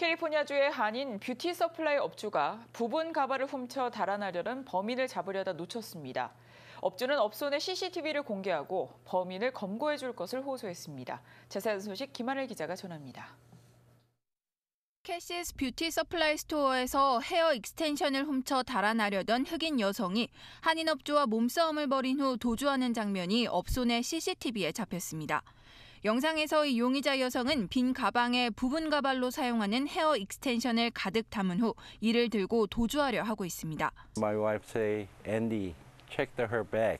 캘리포니아주의 한인 뷰티 서플라이 업주가 부분 가발을 훔쳐 달아나려는 범인을 잡으려다 놓쳤습니다. 업주는 업소의 CCTV를 공개하고 범인을 검거해 줄 것을 호소했습니다. 자세한 소식 김하늘 기자가 전합니다. 캐시스 뷰티 서플라이 스토어에서 헤어 익스텐션을 훔쳐 달아나려던 흑인 여성이 한인 업주와 몸싸움을 벌인 후 도주하는 장면이 업소 내 CCTV에 잡혔습니다. 영상에서 이 용의자 여성은 빈 가방에 부분 가발로 사용하는 헤어 익스텐션을 가득 담은 후 이를 들고 도주하려 하고 있습니다. My wife say, Andy, check the her bag.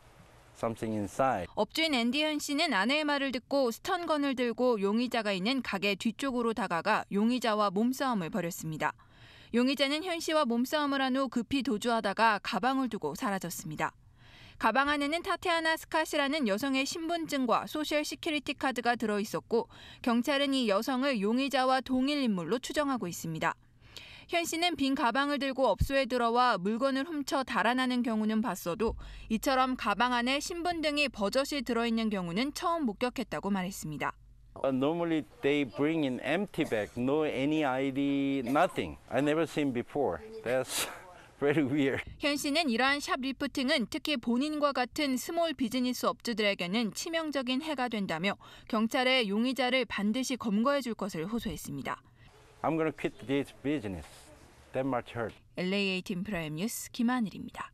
업주인 앤디현 씨는 아내의 말을 듣고 스턴건을 들고 용의자가 있는 가게 뒤쪽으로 다가가 용의자와 몸싸움을 벌였습니다. 용의자는 현 씨와 몸싸움을 한 후 급히 도주하다가 가방을 두고 사라졌습니다. 가방 안에는 타티아나 스카시라는 여성의 신분증과 소셜 시큐리티 카드가 들어 있었고 경찰은 이 여성을 용의자와 동일 인물로 추정하고 있습니다. 현 씨는 빈 가방을 들고 업소에 들어와 물건을 훔쳐 달아나는 경우는 봤어도 이처럼 가방 안에 신분 등이 버젓이 들어있는 경우는 처음 목격했다고 말했습니다. Normally they bring an empty bag, no any ID, nothing. I never seen before. That's very weird. 현 씨는 이러한 샵 리프팅은 특히 본인과 같은 스몰 비즈니스 업주들에게는 치명적인 해가 된다며 경찰에 용의자를 반드시 검거해 줄 것을 호소했습니다. I'm going to quit this business. Denmark hurt. l a 팀 프라임 뉴스 김하늘입니다.